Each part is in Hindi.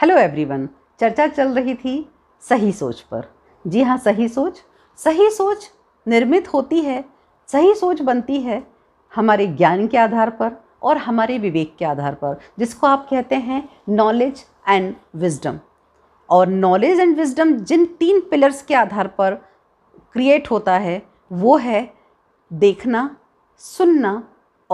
हेलो एवरीवन चर्चा चल रही थी सही सोच पर जी हाँ सही सोच सही सोच निर्मित होती है सही सोच बनती है हमारे ज्ञान के आधार पर और हमारे विवेक के आधार पर जिसको आप कहते हैं नॉलेज एंड विजडम और नॉलेज एंड विजडम जिन तीन पिलर्स के आधार पर क्रिएट होता है वो है देखना सुनना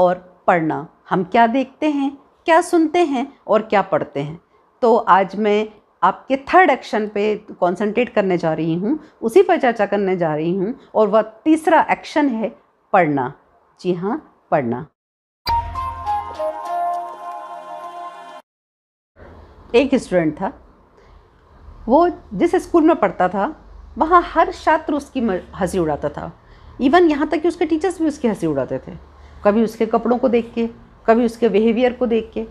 और पढ़ना हम क्या देखते हैं क्या सुनते हैं और क्या पढ़ते हैं तो आज मैं आपके थर्ड एक्शन पे कंसंट्रेट करने जा रही हूँ उसी पर चर्चा करने जा रही हूँ और वह तीसरा एक्शन है पढ़ना जी हाँ पढ़ना एक स्टूडेंट था वो जिस स्कूल में पढ़ता था वहाँ हर छात्र उसकी हंसी उड़ाता था इवन यहाँ तक कि उसके टीचर्स भी उसकी हंसी उड़ाते थे कभी उसके कपड़ों को देख के कभी उसके बिहेवियर को देख के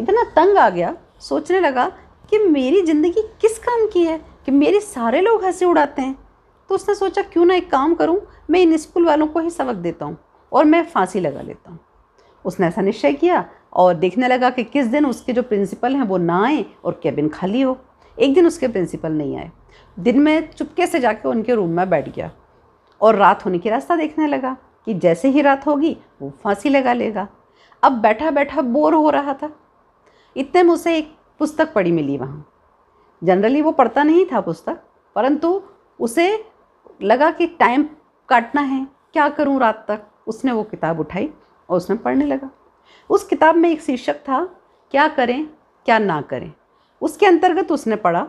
इतना तंग आ गया सोचने लगा कि मेरी ज़िंदगी किस काम की है कि मेरे सारे लोग हंसी उड़ाते हैं तो उसने सोचा क्यों ना एक काम करूं मैं इन स्कूल वालों को ही सबक देता हूं और मैं फांसी लगा लेता हूं उसने ऐसा निश्चय किया और देखने लगा कि किस दिन उसके जो प्रिंसिपल हैं वो ना आए और केबिन खाली हो एक दिन उसके प्रिंसिपल नहीं आए दिन में चुपके से जाके उनके रूम में बैठ गया और रात होने की रास्ता देखने लगा कि जैसे ही रात होगी वो फांसी लगा लेगा अब बैठा बैठा बोर हो रहा था इतने में उसे एक पुस्तक पढ़ी मिली वहाँ जनरली वो पढ़ता नहीं था पुस्तक परंतु उसे लगा कि टाइम काटना है क्या करूँ रात तक उसने वो किताब उठाई और उसने पढ़ने लगा उस किताब में एक शीर्षक था क्या करें क्या ना करें उसके अंतर्गत उसने पढ़ा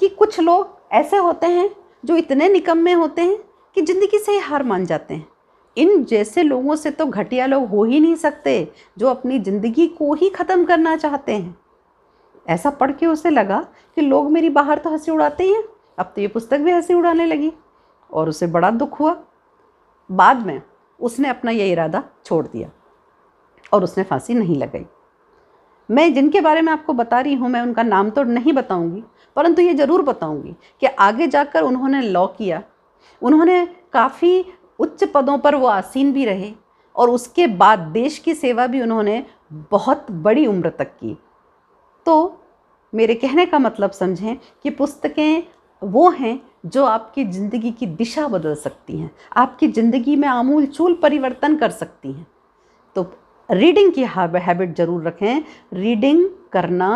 कि कुछ लोग ऐसे होते हैं जो इतने निकम्मे होते हैं कि ज़िंदगी से हार मान जाते हैं इन जैसे लोगों से तो घटिया लोग हो ही नहीं सकते जो अपनी ज़िंदगी को ही ख़त्म करना चाहते हैं ऐसा पढ़ के उसे लगा कि लोग मेरी बाहर तो हंसी उड़ाते ही हैं अब तो ये पुस्तक भी हंसी उड़ाने लगी और उसे बड़ा दुख हुआ बाद में उसने अपना यह इरादा छोड़ दिया और उसने फांसी नहीं लगाई मैं जिनके बारे में आपको बता रही हूँ मैं उनका नाम तो नहीं बताऊँगी परंतु ये ज़रूर बताऊँगी कि आगे जाकर उन्होंने लॉ किया उन्होंने काफ़ी उच्च पदों पर वो आसीन भी रहे और उसके बाद देश की सेवा भी उन्होंने बहुत बड़ी उम्र तक की तो मेरे कहने का मतलब समझें कि पुस्तकें वो हैं जो आपकी ज़िंदगी की दिशा बदल सकती हैं आपकी ज़िंदगी में आमूल चूल परिवर्तन कर सकती हैं तो रीडिंग की हैबिट ज़रूर रखें रीडिंग करना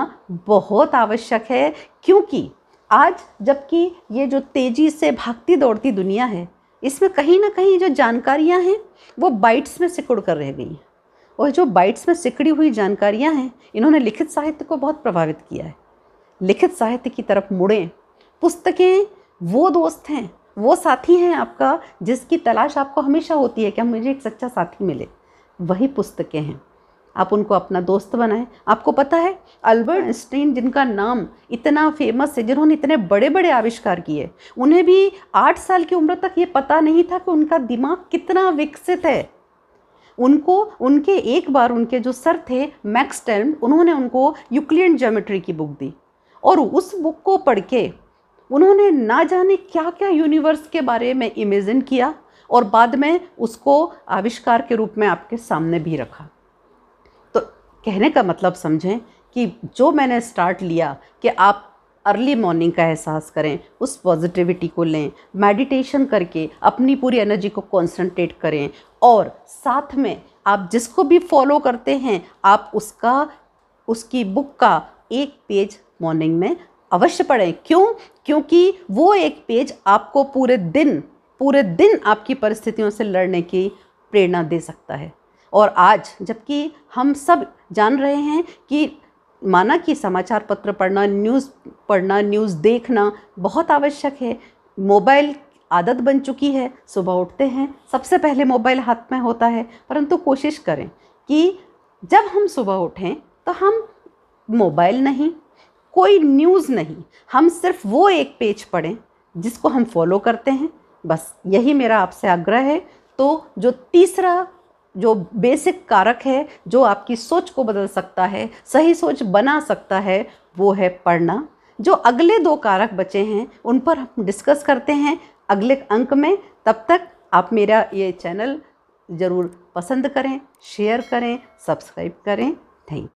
बहुत आवश्यक है क्योंकि आज जबकि ये जो तेज़ी से भागती दौड़ती दुनिया है इसमें कहीं ना कहीं जो जानकारियाँ हैं वो बाइट्स में सिकुड़ कर रह गई हैं और जो बाइट्स में सिकड़ी हुई जानकारियाँ हैं इन्होंने लिखित साहित्य को बहुत प्रभावित किया है लिखित साहित्य की तरफ मुड़ें पुस्तकें वो दोस्त हैं वो साथी हैं आपका जिसकी तलाश आपको हमेशा होती है कि हम मुझे एक सच्चा साथी मिले वही पुस्तकें हैं आप उनको अपना दोस्त बनाएं आपको पता है अल्बर्ट आइंस्टीन हाँ। जिनका नाम इतना फेमस है जिन्होंने इतने बड़े बड़े आविष्कार किए उन्हें भी आठ साल की उम्र तक ये पता नहीं था कि उनका दिमाग कितना विकसित है उनको उनके एक बार उनके जो सर थे मैक्स टेल्म उन्होंने उनको यूक्लियन ज्योमेट्री की बुक दी और उस बुक को पढ़ के उन्होंने ना जाने क्या क्या यूनिवर्स के बारे में इमेजिन किया और बाद में उसको आविष्कार के रूप में आपके सामने भी रखा कहने का मतलब समझें कि जो मैंने स्टार्ट लिया कि आप अर्ली मॉर्निंग का एहसास करें उस पॉजिटिविटी को लें मेडिटेशन करके अपनी पूरी एनर्जी को कॉन्सनट्रेट करें और साथ में आप जिसको भी फॉलो करते हैं आप उसका उसकी बुक का एक पेज मॉर्निंग में अवश्य पढ़ें क्यों क्योंकि वो एक पेज आपको पूरे दिन पूरे दिन आपकी परिस्थितियों से लड़ने की प्रेरणा दे सकता है और आज जबकि हम सब जान रहे हैं कि माना कि समाचार पत्र पढ़ना न्यूज़ पढ़ना न्यूज़ देखना बहुत आवश्यक है मोबाइल आदत बन चुकी है सुबह उठते हैं सबसे पहले मोबाइल हाथ में होता है परंतु कोशिश करें कि जब हम सुबह उठें तो हम मोबाइल नहीं कोई न्यूज़ नहीं हम सिर्फ वो एक पेज पढ़ें जिसको हम फॉलो करते हैं बस यही मेरा आपसे आग्रह है तो जो तीसरा जो बेसिक कारक है जो आपकी सोच को बदल सकता है सही सोच बना सकता है वो है पढ़ना जो अगले दो कारक बचे हैं उन पर हम डिस्कस करते हैं अगले अंक में तब तक आप मेरा ये चैनल ज़रूर पसंद करें शेयर करें सब्सक्राइब करें थैंक